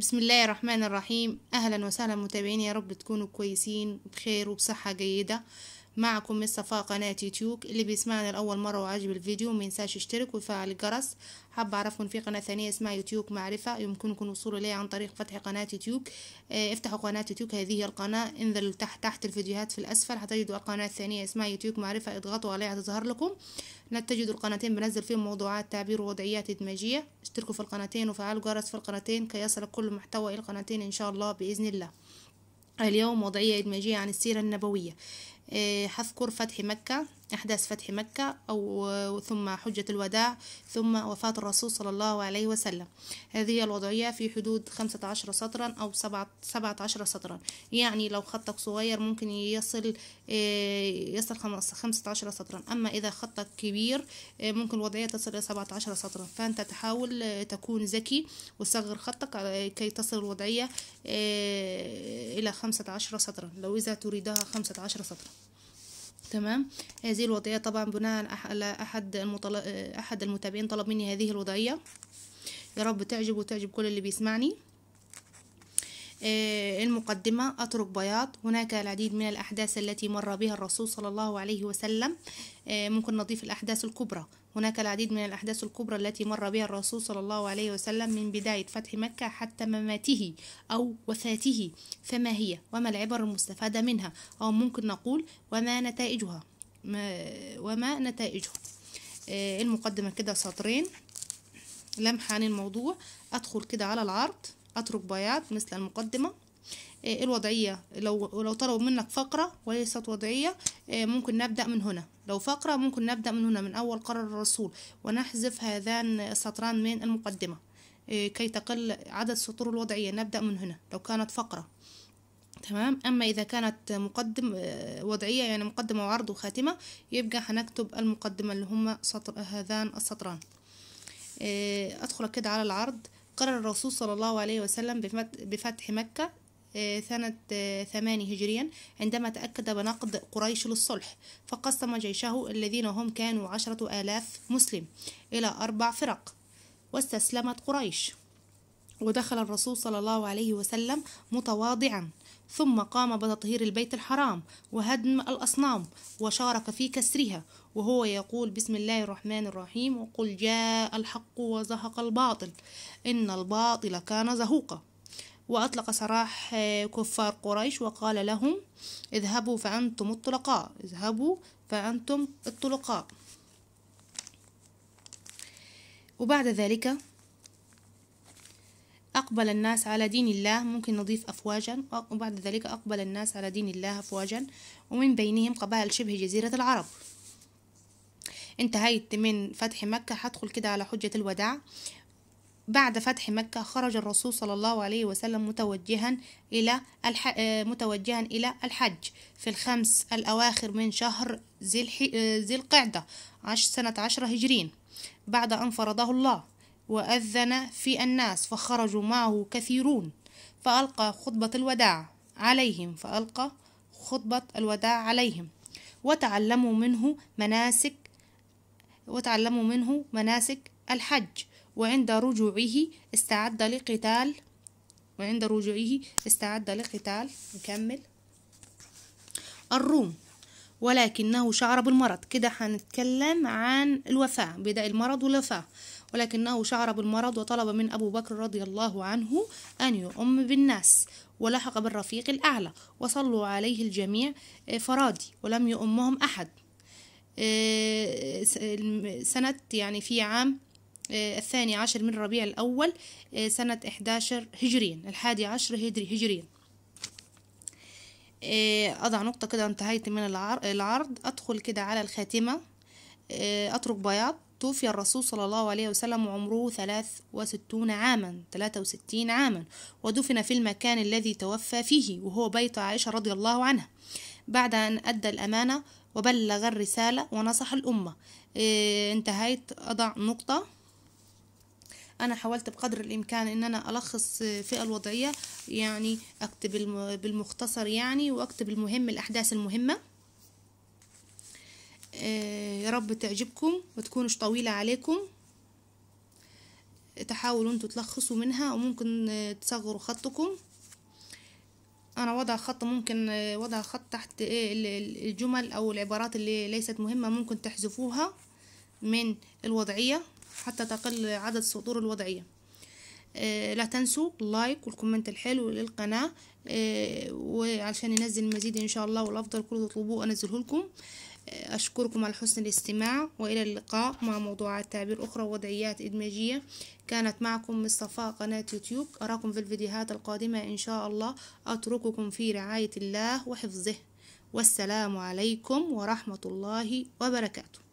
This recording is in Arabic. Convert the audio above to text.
بسم الله الرحمن الرحيم أهلا وسهلا متابعين يا رب تكونوا كويسين بخير وبصحة جيدة معكم من صفاء قناة يوتيوب اللي بيسمعنا لأول مرة وعجب الفيديو مينساش يشترك ويفعل الجرس حابة أعرفكم في قناة ثانية اسمها يوتيوب معرفة يمكنكم الوصول إليها عن طريق فتح قناة يوتيوب اه افتحوا قناة يوتيوب هذه هي القناة انزل تحت تحت الفيديوهات في الأسفل هتجدوا القناة الثانية اسمها يوتيوب معرفة اضغطوا عليها تظهر لكم تجدوا القناتين بنزل فيهم موضوعات تعبير ووضعيات إدماجية اشتركوا في القناتين وفعلوا جرس في القناتين كي يصلك كل محتوى القناتين إن شاء الله بإذن الله اليوم وضعية إدماجية عن السيرة النبوية إيه، هذكر فتح مكة أحداث فتح مكة أو ثم حجة الوداع ثم وفاة الرسول صلى الله عليه وسلم هذه الوضعية في حدود خمسة عشر سطرا أو سبعة, عشر سطرا يعني لو خطك صغير ممكن يصل آه، يصل عشر سطرا أما إذا خطك كبير آه، ممكن الوضعية تصل إلى سبعة عشر سطرا فأنت تحاول آه، تكون ذكي وصغر خطك كي تصل الوضعية إلى خمسة عشر سطرا لو إذا تريدها خمسة عشر سطرا تمام هذه الوضعية طبعا بناء على أحد المطل... أحد المتابعين طلب مني هذه الوضعية يا رب تعجب وتعجب كل اللي بيسمعني آه، المقدمة أترك بياض هناك العديد من الأحداث التي مر بها الرسول صلى الله عليه وسلم آه، ممكن نضيف الأحداث الكبرى هناك العديد من الأحداث الكبرى التي مر بها الرسول صلى الله عليه وسلم من بداية فتح مكة حتى مماته أو وفاته فما هي وما العبر المستفادة منها أو ممكن نقول وما نتائجها وما نتائجها آه، المقدمة كده سطرين لمحة عن الموضوع أدخل كده على العرض أترك بياض مثل المقدمة آه، الوضعية لو لو طلبوا منك فقرة وليست وضعية آه، ممكن نبدأ من هنا لو فقرة ممكن نبدأ من هنا من أول قرار الرسول ونحذف هذان السطران من المقدمة آه، كي تقل عدد سطور الوضعية نبدأ من هنا لو كانت فقرة تمام أما إذا كانت مقدم آه، وضعية يعني مقدمة وعرض وخاتمة يبقى هنكتب المقدمة اللي هما سطر هذان السطران أدخل كده على العرض قرر الرسول صلى الله عليه وسلم بفتح مكة آه، سنة آه، ثمانية هجريا عندما تأكد بنقد قريش للصلح فقسم جيشه الذين هم كانوا عشرة آلاف مسلم إلى أربع فرق واستسلمت قريش ودخل الرسول صلى الله عليه وسلم متواضعا ثم قام بتطهير البيت الحرام وهدم الأصنام وشارك في كسرها وهو يقول بسم الله الرحمن الرحيم وقل جاء الحق وزهق الباطل إن الباطل كان زهوقا وأطلق سراح آه، كفار قريش وقال لهم اذهبوا فأنتم الطلقاء اذهبوا فأنتم الطلقاء وبعد ذلك أقبل الناس على دين الله ممكن نضيف أفواجا وبعد ذلك أقبل الناس على دين الله أفواجا ومن بينهم قبائل شبه جزيرة العرب انتهيت من فتح مكة هدخل كده على حجة الوداع بعد فتح مكة خرج الرسول صلى الله عليه وسلم متوجها إلى الح... آه، متوجها إلى الحج في الخمس الأواخر من شهر ذي الح... آه، ذي القعدة عش... سنة عشرة هجرين بعد أن فرضه الله وأذن في الناس فخرجوا معه كثيرون فألقى خطبة الوداع عليهم فألقى خطبة الوداع عليهم وتعلموا منه مناسك وتعلموا منه مناسك الحج وعند رجوعه استعد لقتال وعند رجوعه استعد لقتال نكمل الروم ولكنه شعر بالمرض كده هنتكلم عن الوفاة بدا المرض والوفاة ولكنه شعر بالمرض وطلب من أبو بكر رضي الله عنه أن يؤم بالناس ولحق بالرفيق الأعلى وصلوا عليه الجميع آه، فرادي ولم يؤمهم أحد آه، سنة يعني في عام آه، الثاني عشر من ربيع الأول آه، سنة 11 هجريا الحادي عشر هجري هجريا آه، أضع نقطة كده انتهيت من العرض أدخل كده على الخاتمة أترك بياض توفي الرسول صلى الله عليه وسلم وعمره ثلاث وستون عاما ثلاثة وستين عاما ودفن في المكان الذي توفى فيه وهو بيت عائشة رضي الله عنها بعد أن أدى الأمانة وبلغ الرسالة ونصح الأمة انتهيت أضع نقطة انا حاولت بقدر الامكان ان انا الخص آه، فئه الوضعيه يعني اكتب بالمختصر يعني واكتب المهم الاحداث المهمه آه، يا رب تعجبكم وتكونش طويله عليكم تحاولوا انتوا تلخصوا منها وممكن آه، تصغروا خطكم انا وضع خط ممكن وضع خط تحت الجمل او العبارات اللي ليست مهمه ممكن تحذفوها من الوضعيه حتى تقل عدد صدور الوضعية آه، لا تنسوا اللايك والكومنت الحلو للقناة آه، وعشان ننزل المزيد إن شاء الله والأفضل كله تطلبوه أنزله لكم آه، أشكركم على حسن الاستماع وإلى اللقاء مع موضوعات تعبير أخرى ووضعيات إدماجية كانت معكم مصطفى قناة يوتيوب أراكم في الفيديوهات القادمة إن شاء الله أترككم في رعاية الله وحفظه والسلام عليكم ورحمة الله وبركاته